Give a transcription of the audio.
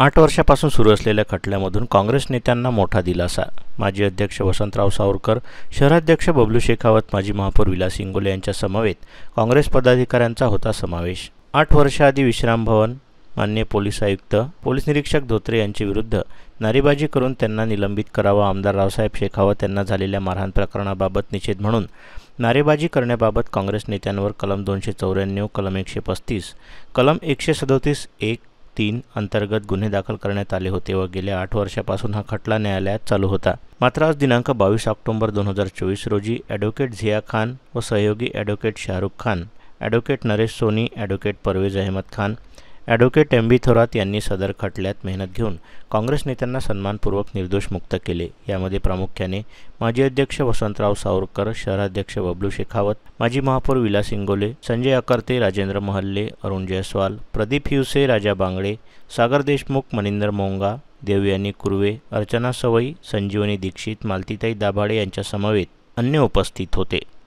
आठ वर्षापासून सुरू असलेल्या खटल्यामधून काँग्रेस नेत्यांना मोठा दिलासा माजी अध्यक्ष वसंतराव सावरकर शहराध्यक्ष बबलू शेखावत माजी महापौर विलास इंगोले समवेत काँग्रेस पदाधिकाऱ्यांचा होता समावेश आठ वर्षाआधी विश्रामभवन मान्य पोलीस आयुक्त पोलीस निरीक्षक धोत्रे यांच्याविरुद्ध नारेबाजी करून त्यांना निलंबित करावा आमदार रावसाहेब शेखावत यांना झालेल्या मारहाण प्रकरणाबाबत निषेध म्हणून नारेबाजी करण्याबाबत काँग्रेस नेत्यांवर कलम दोनशे चौऱ्याण्णव कलम एकशे पस्तीस कलम एकशे सदोतीस एक तीन अंतर्गत गुन्हे दाखल करण्यात आले होते व गेल्या आठ वर्षापासून हा खटला न्यायालयात चालू होता मात्र आज दिनांक बावीस ऑक्टोबर दोन हजार चोवीस रोजी ॲडव्होकेट झिया खान व सहयोगी advocate Shahrukh Khan advocate Naresh Soni advocate Parvez Ahmed Khan advocate M B Thorat यांनी सदर खटल्यात मेहनत घेऊन काँग्रेस नेत्यांना सन्मानपूर्वक निर्दोष मुक्त केले यामध्ये प्रामुख्याने माजी अध्यक्ष वसंतराव सावरकर शहराध्यक्ष बबलू शेखावत माजी महापौर विलास इंगोले संजय अकर्ते राजेंद्र महल्ले अरुण जयस्वाल प्रदीप हिवसे राजा बांगडे सागर देशमुख मनिंदर मोंगा देवयानी कुर्वे अर्चना सवई संजीवनी दीक्षित मालतीताई दाभाडे यांच्यासमवेत अन्य उपस्थित होते